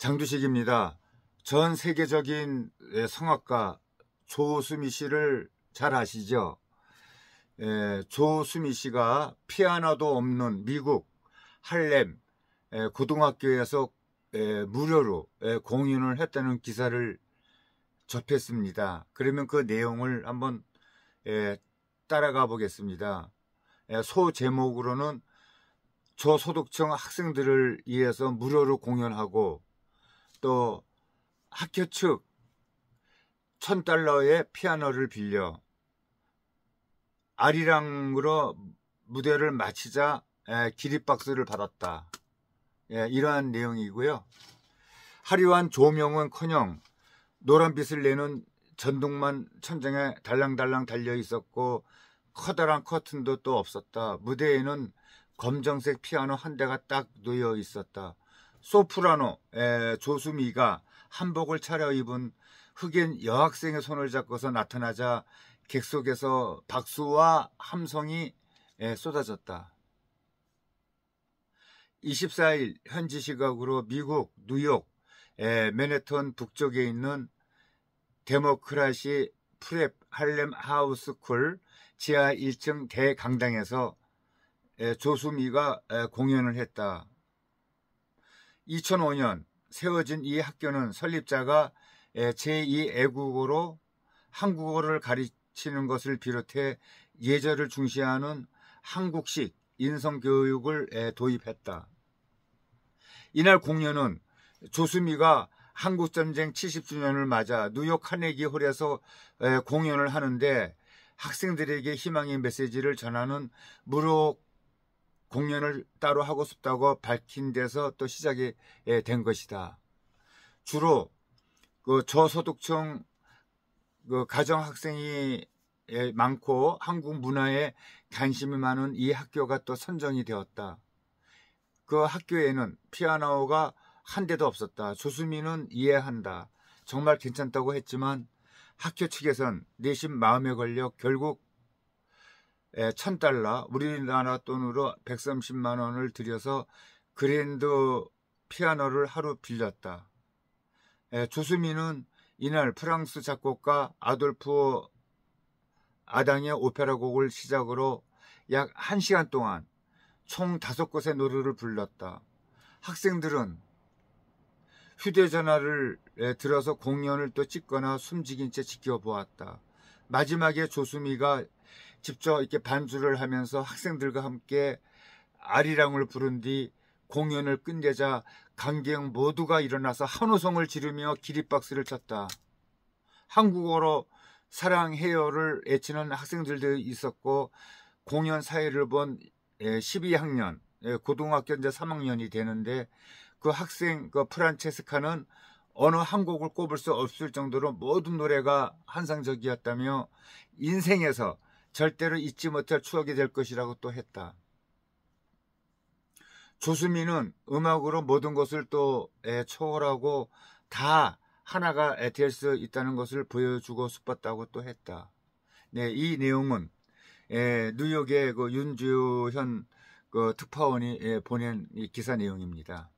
장두식입니다. 전 세계적인 예, 성악가 조수미 씨를 잘 아시죠? 에, 예, 조수미 씨가 피아노도 없는 미국 할렘 에, 예, 고등학교에서 에, 무료로 공연을 했다는 기사를 접했습니다. 그러면 그 내용을 한번 따라가 보겠습니다. 소 제목으로는 저소득층 학생들을 위해서 무료로 공연하고 또 학교 측 1000달러의 피아노를 빌려 아리랑으로 무대를 마치자 예, 기립박수를 받았다. 예, 이러한 내용이고요. 하려한 조명은커녕 노란빛을 내는 전동만 천장에 달랑달랑 달려 있었고 커다란 커튼도 또 없었다. 무대에는 검정색 피아노 한 대가 딱 놓여 있었다. 소프라노 에, 조수미가 한복을 차려입은 흑인 여학생의 손을 잡고서 나타나자 객석에서 박수와 함성이 에, 쏟아졌다. 24일 현지 시각으로 미국 뉴욕 에, 맨해튼 북쪽에 있는 데모크라시 프랩 할렘 하우스쿨 지하 1층 대강당에서 조수미가 공연을 했다. 2005년 세워진 이 학교는 설립자가 제2애국어로 한국어를 가르치는 것을 비롯해 예절을 중시하는 한국식 인성교육을 도입했다. 이날 공연은 조수미가 한국전쟁 70주년을 맞아 뉴욕 카네기 홀에서 공연을 하는데 학생들에게 희망의 메시지를 전하는 무료 공연을 따로 하고 싶다고 밝힌 데서 또 시작이 예, 된 것이다. 주로 그 저소득층 그 가정학생이 예, 많고 한국 문화에 관심이 많은 이 학교가 또 선정이 되었다. 그 학교에는 피아노가 한 대도 없었다. 조수미는 이해한다. 정말 괜찮다고 했지만 학교 측에선 내심 마음에 걸려 결국 1000달러, 예, 우리나라 돈으로 130만원을 들여서 그랜드 피아노를 하루 빌렸다. 예, 조수미는 이날 프랑스 작곡가 아돌프 아당의 오페라 곡을 시작으로 약 1시간 동안 총 5곳의 노래를 불렀다. 학생들은 휴대전화를 예, 들어서 공연을 또 찍거나 숨지긴채 지켜보았다. 마지막에 조수미가 직접 이렇게 반주를 하면서 학생들과 함께 아리랑을 부른 뒤 공연을 끝내자 강경 모두가 일어나서 한호성을 지르며 기립박수를 쳤다. 한국어로 사랑해요를 외치는 학생들도 있었고 공연 사회를 본 12학년 예, 예, 고등학교 이제 3학년이 되는데 그 학생 그 프란체스카는 어느 한 곡을 꼽을 수 없을 정도로 모든 노래가 환상적이었다며 인생에서 절대로 잊지 못할 추억이 될 것이라고 또 했다. 조수미는 음악으로 모든 것을 또 초월하고 다 하나가 에티엘스 있다는 것을 보여주고 싶었다고 또 했다. 네, 이 내용은 예, 뉴욕의 그 윤주현 그 특파원이 예, 보낸 이 기사 내용입니다.